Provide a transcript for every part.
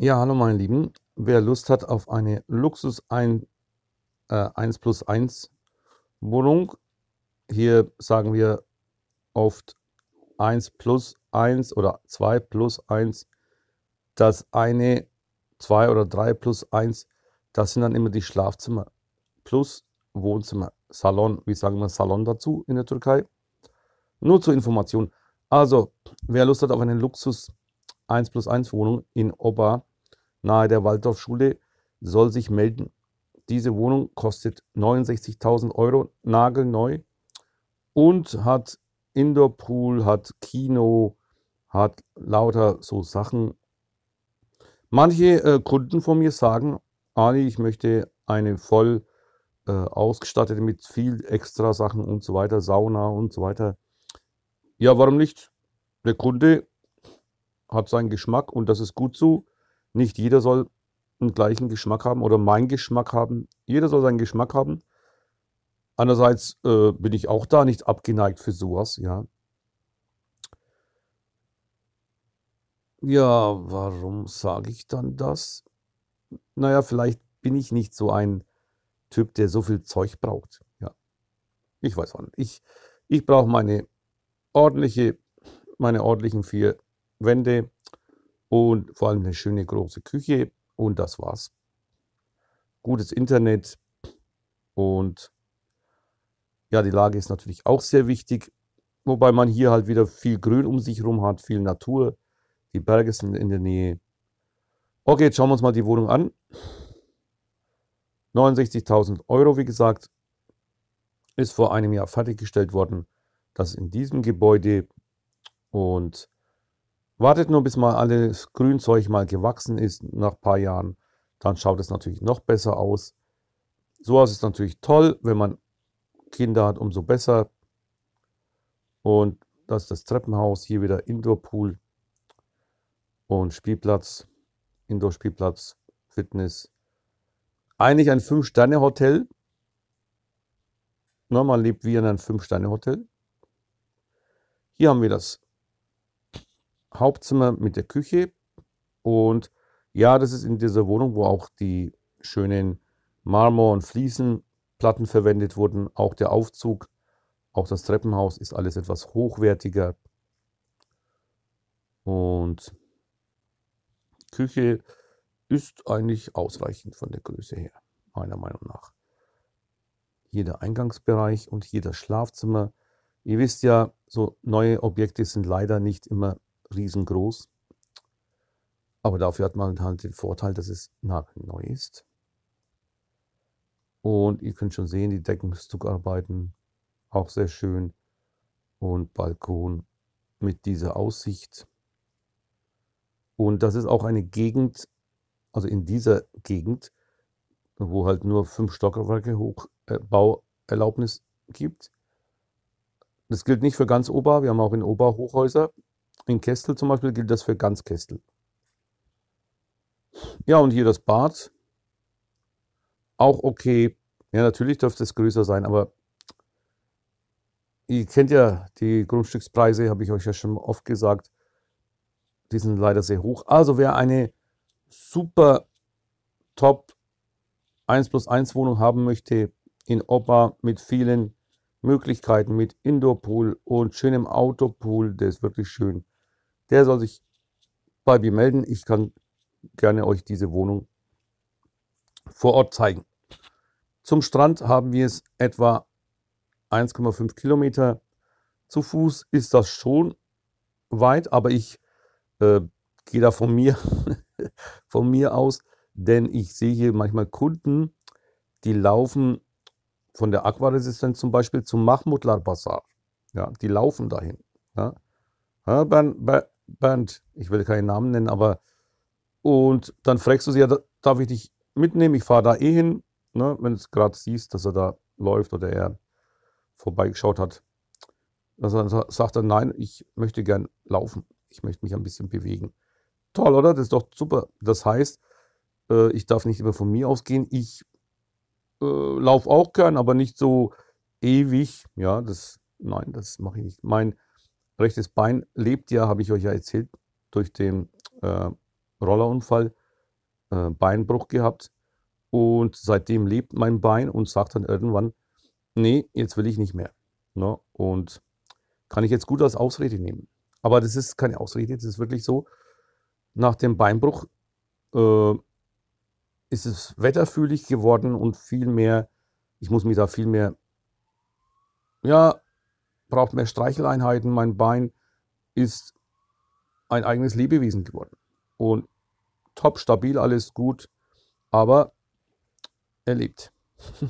Ja, hallo meine Lieben. Wer Lust hat auf eine Luxus 1, äh, 1 plus 1 Wohnung, hier sagen wir oft 1 plus 1 oder 2 plus 1, das eine 2 oder 3 plus 1, das sind dann immer die Schlafzimmer plus Wohnzimmer, Salon, wie sagen wir Salon dazu in der Türkei. Nur zur Information. Also, wer Lust hat auf eine Luxus 1 plus 1 Wohnung in Oba, nahe der Waldorfschule soll sich melden. Diese Wohnung kostet 69.000 Euro, nagelneu und hat Indoor-Pool, hat Kino, hat lauter so Sachen. Manche äh, Kunden von mir sagen, Ali, ich möchte eine voll äh, ausgestattete mit viel extra Sachen und so weiter, Sauna und so weiter. Ja, warum nicht? Der Kunde hat seinen Geschmack und das ist gut so. Nicht jeder soll einen gleichen Geschmack haben oder meinen Geschmack haben. Jeder soll seinen Geschmack haben. Andererseits äh, bin ich auch da nicht abgeneigt für sowas, ja. Ja, warum sage ich dann das? Naja, vielleicht bin ich nicht so ein Typ, der so viel Zeug braucht. Ja, ich weiß wann. Ich, ich brauche meine ordentliche, meine ordentlichen vier Wände, und vor allem eine schöne große Küche und das war's. Gutes Internet und ja, die Lage ist natürlich auch sehr wichtig, wobei man hier halt wieder viel Grün um sich herum hat, viel Natur. Die Berge sind in der Nähe. Okay, jetzt schauen wir uns mal die Wohnung an. 69.000 Euro, wie gesagt, ist vor einem Jahr fertiggestellt worden. Das in diesem Gebäude und Wartet nur, bis mal alles Grünzeug mal gewachsen ist nach ein paar Jahren. Dann schaut es natürlich noch besser aus. So aus ist natürlich toll, wenn man Kinder hat, umso besser. Und das ist das Treppenhaus, hier wieder Indoor-Pool und Spielplatz, Indoor-Spielplatz, Fitness. Eigentlich ein Fünf-Sterne-Hotel. Man lebt wie in einem Fünf-Sterne-Hotel. Hier haben wir das Hauptzimmer mit der Küche. Und ja, das ist in dieser Wohnung, wo auch die schönen Marmor- und Fliesenplatten verwendet wurden. Auch der Aufzug, auch das Treppenhaus ist alles etwas hochwertiger. Und Küche ist eigentlich ausreichend von der Größe her, meiner Meinung nach. Hier der Eingangsbereich und hier das Schlafzimmer. Ihr wisst ja, so neue Objekte sind leider nicht immer riesengroß. Aber dafür hat man halt den Vorteil, dass es nagelneu ist. Und ihr könnt schon sehen, die Deckenstuckarbeiten auch sehr schön. Und Balkon mit dieser Aussicht. Und das ist auch eine Gegend, also in dieser Gegend, wo halt nur fünf Stockwerke Hochbauerlaubnis äh, gibt. Das gilt nicht für ganz Ober. Wir haben auch in Ober Hochhäuser, in Kessel zum Beispiel gilt das für ganz Kessel. Ja, und hier das Bad. Auch okay. Ja, natürlich dürfte es größer sein, aber ihr kennt ja die Grundstückspreise, habe ich euch ja schon oft gesagt. Die sind leider sehr hoch. Also wer eine super top 1 plus 1 Wohnung haben möchte, in Opa mit vielen Möglichkeiten, mit Indoor-Pool und schönem Outdoor-Pool, der ist wirklich schön. Der soll sich bei mir melden. Ich kann gerne euch diese Wohnung vor Ort zeigen. Zum Strand haben wir es etwa 1,5 Kilometer. Zu Fuß ist das schon weit, aber ich äh, gehe da von mir, von mir aus, denn ich sehe hier manchmal Kunden, die laufen von der Aquaresistenz zum Beispiel zum Mahmudlar Bazar. Ja, die laufen dahin. Ja. Bei, bei, Band, ich will keinen Namen nennen, aber und dann fragst du sie, ja, darf ich dich mitnehmen? Ich fahre da eh hin, ne, wenn du es gerade siehst, dass er da läuft oder er vorbeigeschaut hat. Dann sagt er, nein, ich möchte gern laufen. Ich möchte mich ein bisschen bewegen. Toll, oder? Das ist doch super. Das heißt, äh, ich darf nicht immer von mir ausgehen. Ich äh, laufe auch gern, aber nicht so ewig. Ja, das, nein, das mache ich nicht. Mein Rechtes Bein lebt ja, habe ich euch ja erzählt, durch den äh, Rollerunfall, äh, Beinbruch gehabt. Und seitdem lebt mein Bein und sagt dann irgendwann, nee, jetzt will ich nicht mehr. Ne? Und kann ich jetzt gut als Ausrede nehmen. Aber das ist keine Ausrede, das ist wirklich so. Nach dem Beinbruch äh, ist es wetterfühlig geworden und viel mehr, ich muss mich da viel mehr ja, braucht mehr Streicheleinheiten. Mein Bein ist ein eigenes Lebewesen geworden. Und top, stabil, alles gut, aber er lebt.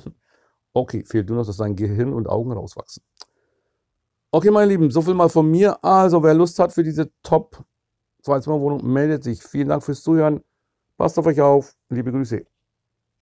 okay, fehlt nur noch, dass sein Gehirn und Augen rauswachsen. Okay, meine Lieben, soviel mal von mir. Also, wer Lust hat für diese top zwei wohnung meldet sich. Vielen Dank fürs Zuhören. Passt auf euch auf. Liebe Grüße.